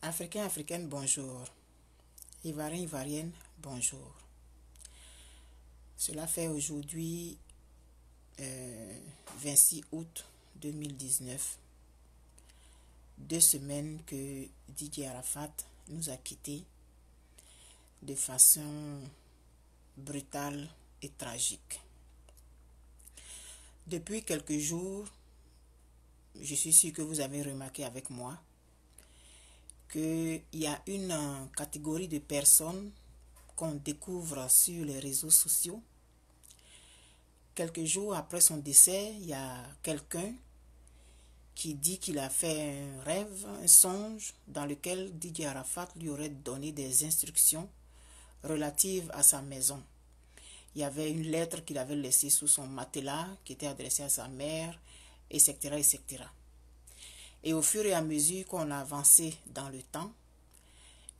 Africains, africaines, bonjour. Ivarien, Ivarienne, bonjour. Cela fait aujourd'hui 26 euh, août 2019, deux semaines que Didier Arafat nous a quittés de façon brutale et tragique. Depuis quelques jours, je suis sûr que vous avez remarqué avec moi qu'il y a une euh, catégorie de personnes qu'on découvre sur les réseaux sociaux. Quelques jours après son décès, il y a quelqu'un qui dit qu'il a fait un rêve, un songe, dans lequel Didier Arafat lui aurait donné des instructions relatives à sa maison. Il y avait une lettre qu'il avait laissée sous son matelas qui était adressée à sa mère, etc. etc. Et au fur et à mesure qu'on a avancé dans le temps,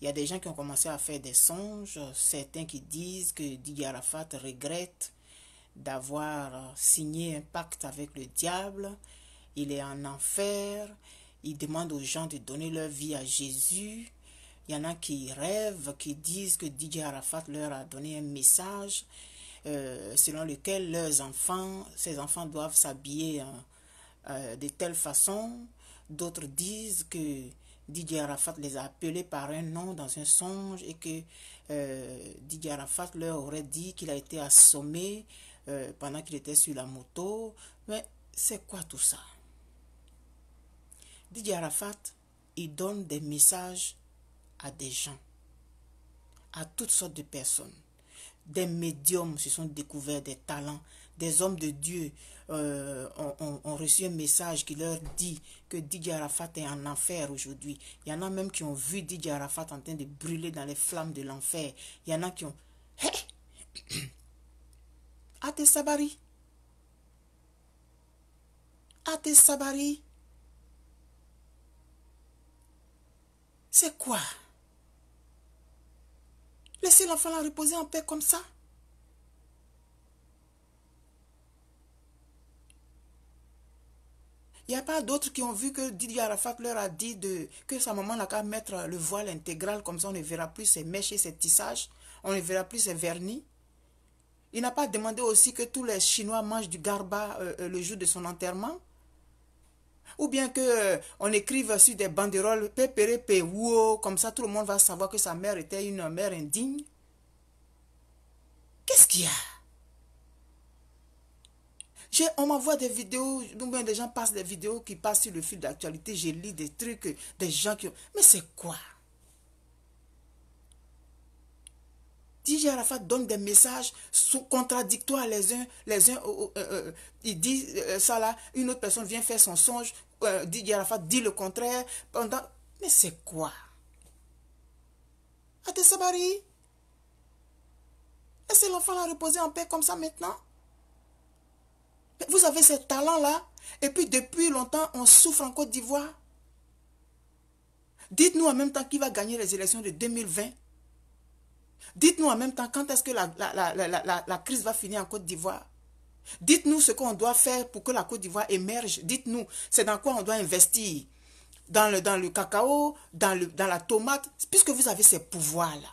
il y a des gens qui ont commencé à faire des songes, certains qui disent que Didier Arafat regrette d'avoir euh, signé un pacte avec le diable, il est en enfer, il demande aux gens de donner leur vie à Jésus. Il y en a qui rêvent, qui disent que Didier Arafat leur a donné un message euh, selon lequel leurs enfants, ces enfants doivent s'habiller euh, de telle façon, D'autres disent que Didier Arafat les a appelés par un nom dans un songe et que euh, Didier Arafat leur aurait dit qu'il a été assommé euh, pendant qu'il était sur la moto. Mais c'est quoi tout ça Didier Arafat, il donne des messages à des gens, à toutes sortes de personnes. Des médiums se sont découverts des talents, des hommes de Dieu euh, ont, reçu un message qui leur dit que Didier Arafat est en enfer aujourd'hui. Il y en a même qui ont vu Didier Arafat en train de brûler dans les flammes de l'enfer. Il y en a qui ont... Hé, Ate Sabari tes Sabari C'est quoi Laissez l'enfant la reposer en paix comme ça Il n'y a pas d'autres qui ont vu que Didier Arafat leur a dit de, que sa maman n'a qu'à mettre le voile intégral, comme ça on ne verra plus ses mèches et ses tissages, on ne verra plus ses vernis. Il n'a pas demandé aussi que tous les Chinois mangent du garba euh, euh, le jour de son enterrement. Ou bien qu'on euh, écrive sur des banderoles pépé comme ça tout le monde va savoir que sa mère était une mère indigne. Qu'est-ce qu'il y a on m'envoie des vidéos, des gens passent des vidéos qui passent sur le fil d'actualité, J'ai lis des trucs, des gens qui... Mais c'est quoi DJ Arafat donne des messages contradictoires les uns, les uns euh, euh, euh, il dit ça là, une autre personne vient faire son songe, DJ Arafat dit le contraire, pendant... Mais c'est quoi tes Sabari Laissez l'enfant la reposer en paix comme ça maintenant vous avez ces talents-là. Et puis depuis longtemps, on souffre en Côte d'Ivoire. Dites-nous en même temps qui va gagner les élections de 2020. Dites-nous en même temps quand est-ce que la, crise va finir en Côte d'Ivoire. Dites-nous ce qu'on doit faire pour que la Côte d'Ivoire émerge. Dites-nous, c'est dans quoi on doit investir. Dans le, dans le cacao, dans, le, dans la tomate, puisque vous avez ces pouvoirs-là.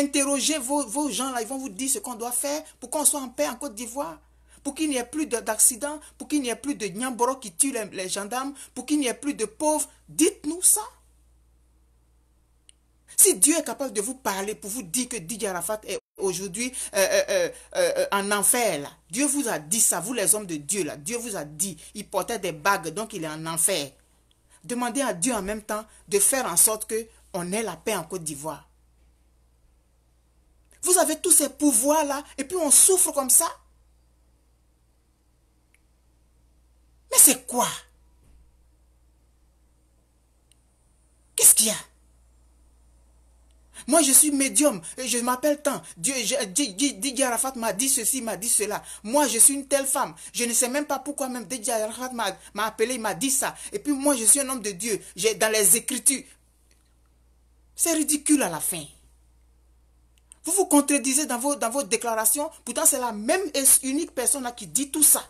Interrogez vos, vos gens-là, ils vont vous dire ce qu'on doit faire pour qu'on soit en paix en Côte d'Ivoire pour qu'il n'y ait plus d'accidents, pour qu'il n'y ait plus de Nyamboro qui tue les, gendarmes, pour qu'il n'y ait plus de pauvres. Dites-nous ça. Si Dieu est capable de vous parler pour vous dire que Didier Arafat est aujourd'hui euh, euh, euh, en enfer, là. Dieu vous a dit ça, vous les hommes de Dieu, là. Dieu vous a dit, il portait des bagues, donc il est en enfer. Demandez à Dieu en même temps de faire en sorte que on ait la paix en Côte d'Ivoire. Vous avez tous ces pouvoirs-là, et puis on souffre comme ça. Mais c'est quoi Qu'est-ce qu'il y a Moi, je suis médium, et je m'appelle tant. Dieu, Didier Arafat m'a dit ceci, m'a dit cela. Moi, je suis une telle femme. Je ne sais même pas pourquoi même Didier Arafat m'a appelé, il m'a dit ça. Et puis moi, je suis un homme de Dieu. J'ai dans les Écritures. C'est ridicule à la fin. Vous vous contredisez dans vos, dans vos déclarations. Pourtant, c'est la même unique personne là qui dit tout ça.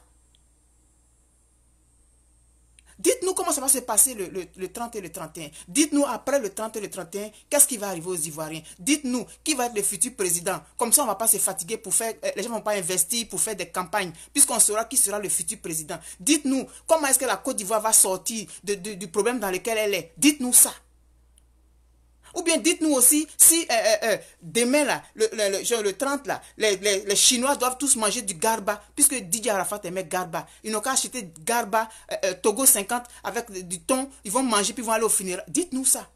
Dites-nous comment ça va se passer le, 30 et le 31. Dites-nous après le 30 et le 31, qu'est-ce qui va arriver aux Ivoiriens. Dites-nous qui va être le futur président. Comme ça, on ne va pas se fatiguer pour faire... Euh, les gens ne vont pas investir pour faire des campagnes, puisqu'on saura qui sera le futur président. Dites-nous comment est-ce que la Côte d'Ivoire va sortir du problème dans lequel elle est. Dites-nous ça. Ou bien dites-nous aussi si euh, euh, euh, demain, là, le, 30, là, les, Chinois doivent tous manger du garba, puisque Didier Arafat aimait garba. Ils n'ont qu'à acheter garba Togo 50 avec du thon. Ils vont manger puis ils vont aller au funérail. Dites-nous ça.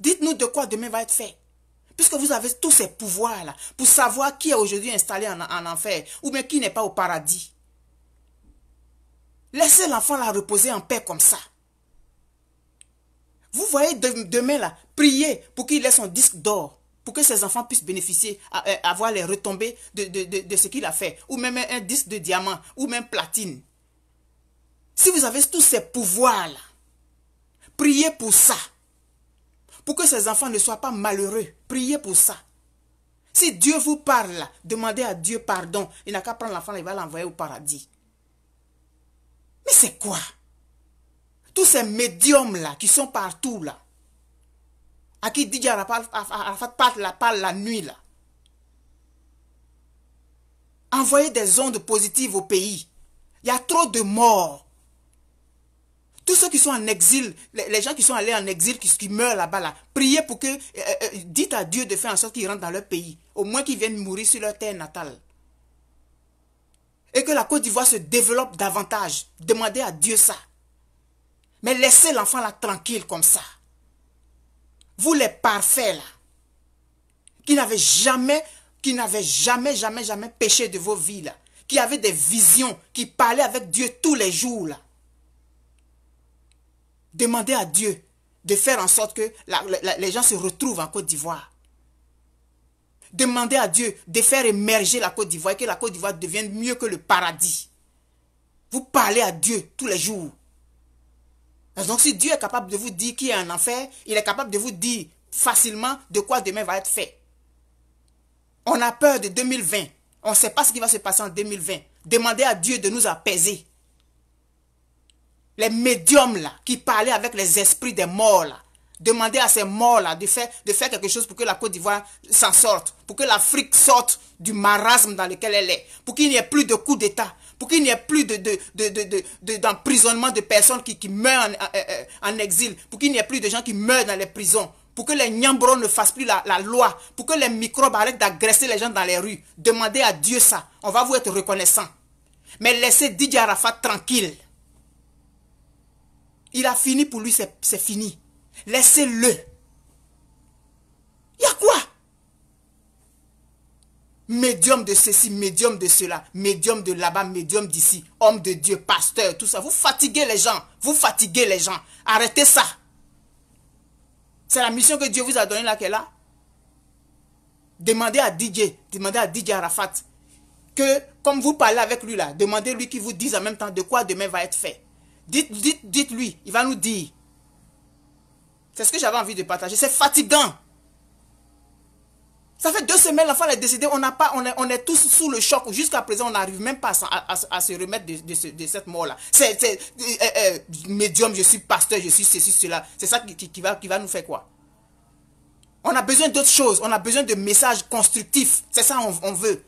Dites-nous de quoi demain va être fait. Puisque vous avez tous ces pouvoirs-là pour savoir qui est aujourd'hui installé en, enfer ou bien qui n'est pas au paradis. Laissez l'enfant la reposer en paix comme ça. Vous voyez demain là, prier pour qu'il ait son disque d'or, pour que ses enfants puissent bénéficier, euh, avoir les retombées de, ce qu'il a fait, ou même un disque de diamant, ou même platine. Si vous avez tous ces pouvoirs là, priez pour ça. Pour que ses enfants ne soient pas malheureux, priez pour ça. Si Dieu vous parle, demandez à Dieu pardon. Il n'a qu'à prendre l'enfant, il va l'envoyer au paradis. Mais c'est quoi tous ces médiums-là qui sont partout là, à qui Didier Arafat parle, la, la nuit là, envoyez des ondes positives au pays. Il y a trop de morts. Tous ceux qui sont en exil, les, gens qui sont allés en exil, qui, meurent là-bas, là, priez pour que, euh, euh, euh, dites à Dieu de faire en sorte qu'ils rentrent dans leur pays, au moins qu'ils viennent mourir sur leur terre natale. Et que la Côte d'Ivoire se développe davantage. Demandez à Dieu ça. Mais laissez l'enfant là tranquille comme ça. Vous les parfaits là, qui n'avaient jamais, qui n'avez jamais, jamais, jamais péché de vos vies là, qui avaient des visions, qui parlaient avec Dieu tous les jours là. Demandez à Dieu de faire en sorte que les gens se retrouvent en Côte d'Ivoire. Demandez à Dieu de faire émerger la Côte d'Ivoire et que la Côte d'Ivoire devienne mieux que le paradis. Vous parlez à Dieu tous les jours. Donc si Dieu est capable de vous dire y a un enfer, il est capable de vous dire facilement de quoi demain va être fait. On a peur de 2020. On ne sait pas ce qui va se passer en 2020. Demandez à Dieu de nous apaiser. Les médiums là, qui parlaient avec les esprits des morts demandez à ces morts là de faire, de faire quelque chose pour que la Côte d'Ivoire s'en sorte, pour que l'Afrique sorte du marasme dans lequel elle est, pour qu'il n'y ait plus de coup d'État, pour qu'il n'y ait plus d'emprisonnement de, de, de, de, personnes qui, meurent euh, euh, en, exil, pour qu'il n'y ait plus de gens qui meurent dans les prisons, pour que les Nyambros ne fassent plus la, la, loi, pour que les microbes arrêtent d'agresser les gens dans les rues. Demandez à Dieu ça. On va vous être reconnaissant. Mais laissez Didier Arafat tranquille. Il a fini pour lui, c'est fini. Laissez-le. médium de ceci, médium de cela, médium de là-bas, médium d'ici, homme de Dieu, pasteur, tout ça. Vous fatiguez les gens, vous fatiguez les gens. Arrêtez ça. C'est la mission que Dieu vous a donnée là qu'elle a. Demandez à DJ, demandez à DJ Arafat que, comme vous parlez avec lui là, demandez-lui qu'il vous dise en même temps de quoi demain va être fait. Dites, dites, dites-lui, il va nous dire. C'est ce que j'avais envie de partager. C'est fatigant. Ça fait deux semaines, l'enfant est décédé, on, pas, on est, on, est, tous sous le choc. Jusqu'à présent, on n'arrive même pas à, se remettre de, cette mort-là. C'est euh, euh, euh, médium, je suis pasteur, je suis ceci, cela. C'est ça qui, va, qui va nous faire quoi On a besoin d'autres choses, on a besoin de messages constructifs. C'est ça qu'on veut.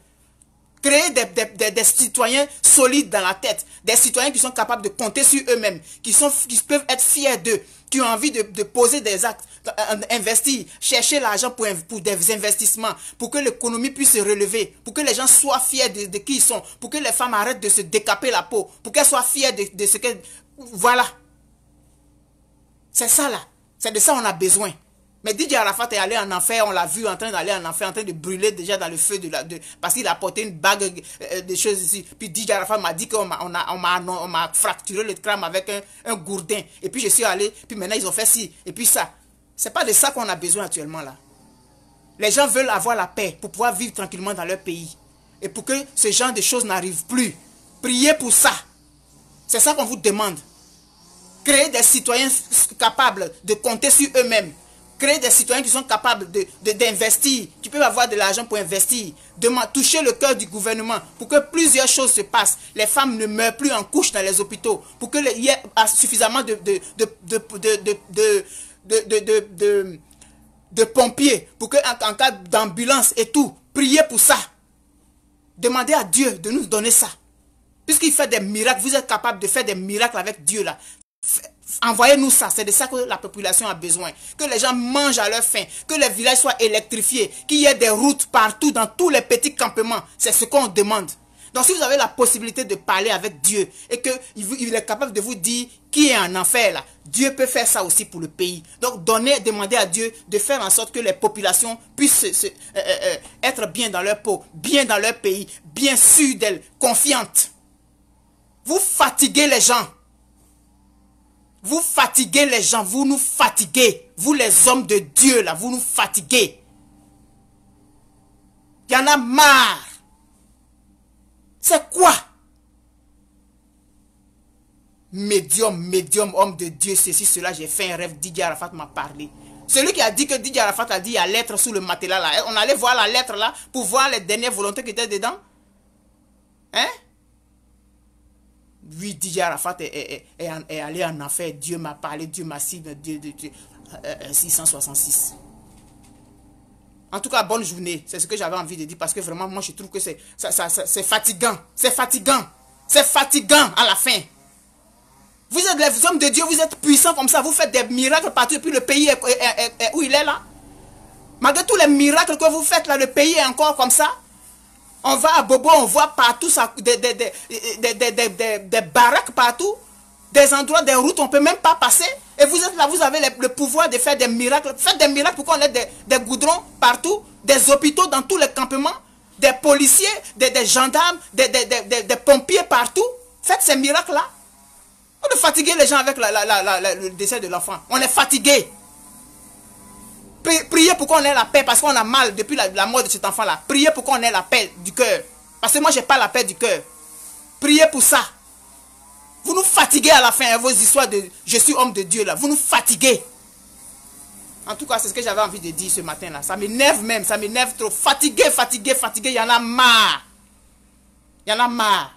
Créer des, citoyens solides dans la tête, des citoyens qui sont capables de compter sur eux-mêmes, qui, qui peuvent être fiers d'eux, qui ont envie de poser des actes, euh, euh, investir, chercher l'argent pour, des investissements, pour que l'économie puisse se relever, pour que les gens soient fiers de, qui ils sont, pour que les femmes arrêtent de se décaper la peau, pour qu'elles soient fiers de, ce qu'elles... Voilà. C'est ça là. C'est de ça qu'on a besoin. Mais Didier Arafat est allé en enfer, on l'a vu en train d'aller en enfer, en train de brûler déjà dans le feu de la... parce qu'il a porté une bague euh, de choses ici. Puis Didier Arafat m'a dit qu'on m'a on a, fracturé le crâne avec un, un gourdin. Et puis je suis allé, puis maintenant ils ont fait ci, et puis ça n'est pas de ça qu'on a besoin actuellement là. Les gens veulent avoir la paix pour pouvoir vivre tranquillement dans leur pays. Et pour que ce genre de choses n'arrivent plus. Priez pour ça. C'est ça qu'on vous demande. Créer des citoyens capables de compter sur eux-mêmes. Créer des citoyens qui sont capables d'investir, de, qui peuvent avoir de l'argent pour investir. De toucher le cœur du gouvernement pour que plusieurs choses se passent. Les femmes ne meurent plus en couche dans les hôpitaux. Pour qu'il y ait suffisamment de de, de, pompiers, pour que en, cas d'ambulance et tout, priez pour ça. Demandez à Dieu de nous donner ça. Puisqu'il fait des miracles, vous êtes capable de faire des miracles avec Dieu là. Envoyez-nous ça, c'est de ça que la population a besoin. Que les gens mangent à leur faim, que les villages soient électrifiés, qu'il y ait des routes partout dans tous les petits campements. C'est ce qu'on demande. Donc si vous avez la possibilité de parler avec Dieu et qu'il est capable de vous dire, qui est en enfer là, Dieu peut faire ça aussi pour le pays. Donc donner, demander à Dieu de faire en sorte que les populations puissent euh, euh, euh, être bien dans leur peau, bien dans leur pays, bien sûres d'elles, confiantes. Vous fatiguez les gens. Vous fatiguez les gens, vous nous fatiguez. Vous les hommes de Dieu là, vous nous fatiguez. Il y en a marre. C'est quoi médium, médium, homme de Dieu, ceci, cela, j'ai fait un rêve, Didier Arafat m'a parlé. Celui qui a dit que Didier Arafat a dit, il y a lettre sous le matelas là. On allait voir la lettre là pour voir les dernières volontés qui étaient dedans. Hein? Oui, Didier Arafat est, est, est, allé en enfer. Dieu m'a parlé, Dieu m'a signé, euh, euh, 666. En tout cas, bonne journée. C'est ce que j'avais envie de dire parce que vraiment, moi, je trouve que c'est fatigant. C'est fatigant. C'est fatigant à la fin. Vous êtes les hommes de Dieu, vous êtes puissants comme ça, vous faites des miracles partout, et puis le pays est, où il est là. Malgré tous les miracles que vous faites là, le pays est encore comme ça. On va à Bobo, on voit partout ça, des, des, baraques partout, des endroits, des routes, on ne peut même pas passer. Et vous êtes là, vous avez le, le pouvoir de faire des miracles. Faites des miracles pour qu'on ait des, goudrons partout, des hôpitaux dans tous les campements, des policiers, des, gendarmes, des pompiers partout. Faites ces miracles-là. On est fatigué les gens avec le décès de l'enfant. On est fatigué. Priez pour qu'on ait la paix parce qu'on a mal depuis la, mort de cet enfant-là. Priez pour qu'on ait la paix du cœur. Parce que moi, je n'ai pas la paix du cœur. Priez pour ça. Vous nous fatiguez à la fin, hein, vos histoires de je suis homme de Dieu là. Vous nous fatiguez. En tout cas, c'est ce que j'avais envie de dire ce matin là. Ça m'énerve même, ça m'énerve trop. Fatigué, fatigué, fatigué, il y en a marre. Il y en a marre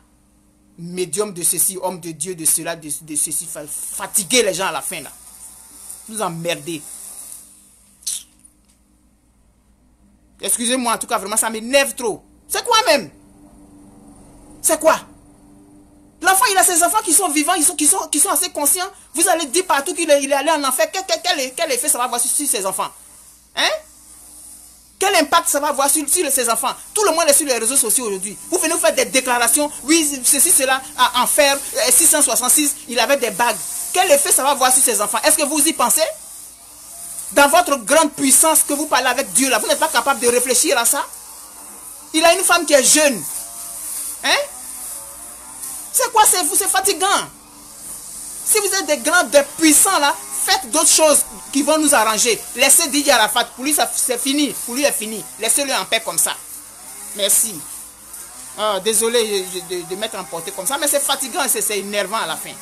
médium de ceci, homme de Dieu, de cela, de, de ceci. Fatiguer les gens à la fin, là. Vous emmerder. Excusez-moi, en tout cas, vraiment, ça m'énerve trop. C'est quoi même C'est quoi L'enfant, il a ses enfants qui sont vivants, ils sont, qui, sont, qui sont assez conscients. Vous allez dire partout qu'il est, est, allé en enfer. Quel, quel, effet ça va avoir sur ses enfants Hein quel impact ça va avoir sur, ses enfants Tout le monde est sur les réseaux sociaux aujourd'hui. Vous venez vous faire des déclarations, oui, ceci, cela, à en faire, 666, euh, il avait des bagues. Quel effet ça va avoir sur ses enfants Est-ce que vous y pensez Dans votre grande puissance que vous parlez avec Dieu, là, vous n'êtes pas capable de réfléchir à ça Il a une femme qui est jeune. Hein C'est quoi, c'est vous, c'est fatigant. Si vous êtes des grands, des puissants, là, Faites d'autres choses qui vont nous arranger. Laissez Didier Arafat. Pour lui, c'est fini. Pour lui, c'est fini. Laissez-le en paix comme ça. Merci. Ah, désolé de, de m'être emporté comme ça, mais c'est fatigant et c'est énervant à la fin.